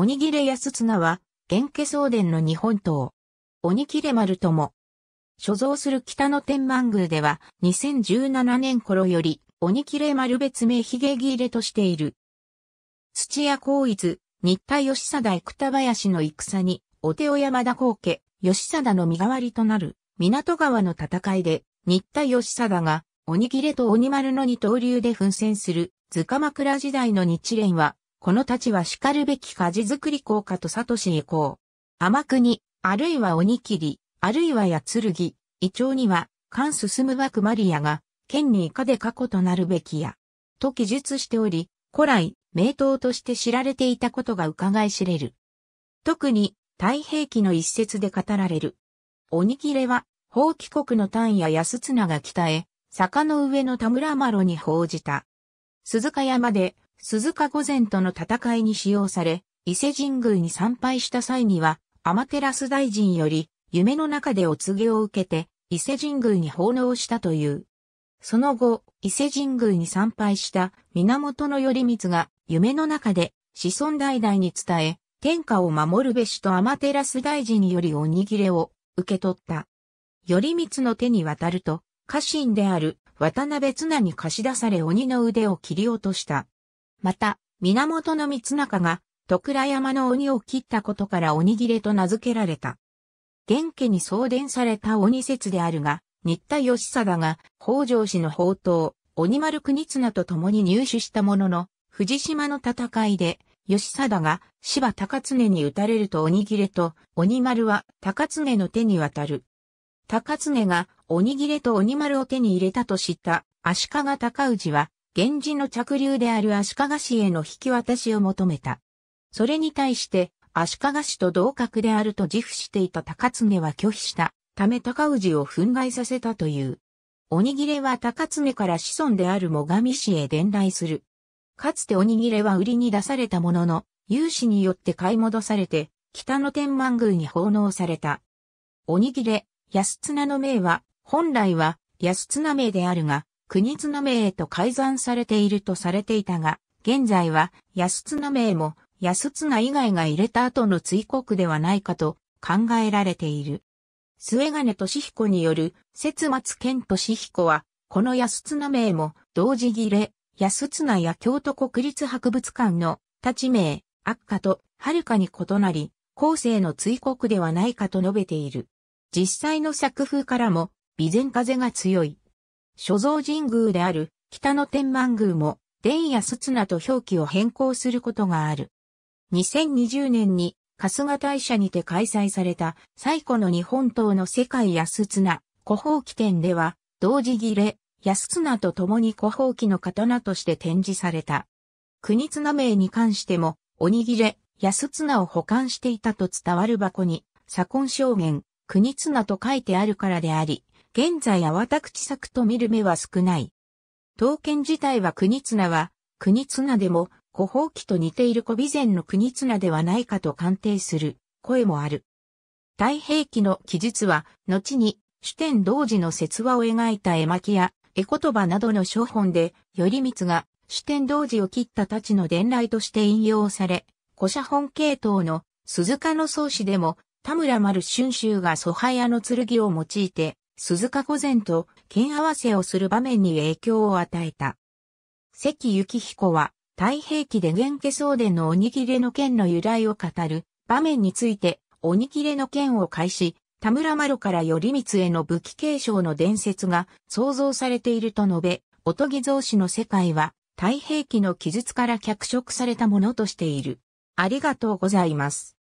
鬼切安綱は、元家送伝の日本刀。鬼切丸とも。所蔵する北野天満宮では、2017年頃より、鬼切丸別名髭切としている。土屋光一、新田義貞久田林の戦に、お手を山田光家、義貞の身代わりとなる、港川の戦いで、新田義貞が、鬼切と鬼丸の二刀流で奮戦する、塚鎌倉時代の日蓮は、この太刀は叱るべき鍛冶作り効果とサトシへこう。天国、あるいは鬼切り、あるいはる剣、胃腸には、関進むばくマリアが、剣に以下で過去となるべきや、と記述しており、古来、名刀として知られていたことが伺い知れる。特に、太平記の一節で語られる。鬼切れは、法棄国の丹や安綱が北へ、坂の上の田村麻呂に報じた。鈴鹿山で鈴鹿御前との戦いに使用され、伊勢神宮に参拝した際には、天照大臣より、夢の中でお告げを受けて、伊勢神宮に奉納したという。その後、伊勢神宮に参拝した源頼光が夢の中で子孫代々に伝え、天下を守るべしと天照大臣よりおにぎれを受け取った。頼光の手に渡ると、家臣である渡辺綱に貸し出され鬼の腕を切り落とした。また、源光中が、戸倉山の鬼を切ったことから鬼切れと名付けられた。元家に送電された鬼説であるが、新田義貞が北条氏の宝刀、鬼丸国綱と共に入手したものの、藤島の戦いで、義貞が芝高常に撃たれると鬼切れと、鬼丸は高常の手に渡る。高常が鬼切れと鬼丸を手に入れたと知った足利高氏は源氏の着流である足利氏への引き渡しを求めた。それに対して、足利氏と同格であると自負していた高常は拒否したため高氏を憤慨させたという。おにぎれは高常から子孫である最上氏へ伝来する。かつておにぎれは売りに出されたものの、有志によって買い戻されて、北の天満宮に奉納された。おにぎれ、安綱の名は、本来は安綱名であるが、国津名へと改ざんされているとされていたが、現在は安綱名も安綱以外が入れた後の追国ではないかと考えられている。末金俊彦による節末健俊彦は、この安綱名も同時切れ、安綱や京都国立博物館の立ち名、悪化とはるかに異なり、後世の追国ではないかと述べている。実際の作風からも、備前風が強い。所蔵神宮である北野天満宮も、伝やすつなと表記を変更することがある。2020年に春日大社にて開催された最古の日本刀の世界安綱古宝器展では、同時切れ、安綱と共に古宝器の刀として展示された。国綱名に関しても、鬼切れ、安綱を保管していたと伝わる箱に、左近証言、国綱と書いてあるからであり、現在淡田口作と見る目は少ない。刀剣自体は国綱は、国綱でも、古法記と似ている古備前の国綱ではないかと鑑定する声もある。太平記の記述は、後に、主典同時の説話を描いた絵巻や、絵言葉などの書本で、頼光が主典同時を切った太刀の伝来として引用され、古写本系統の鈴鹿の宗師でも、田村丸春秋が蘇派屋の剣を用いて、鈴鹿御前と剣合わせをする場面に影響を与えた。関幸彦は、太平記で元家総伝の鬼切れの剣の由来を語る場面について、鬼切れの剣を介し、田村麻呂から頼光への武器継承の伝説が創造されていると述べ、おとぎ造詞の世界は、太平記の記述から脚色されたものとしている。ありがとうございます。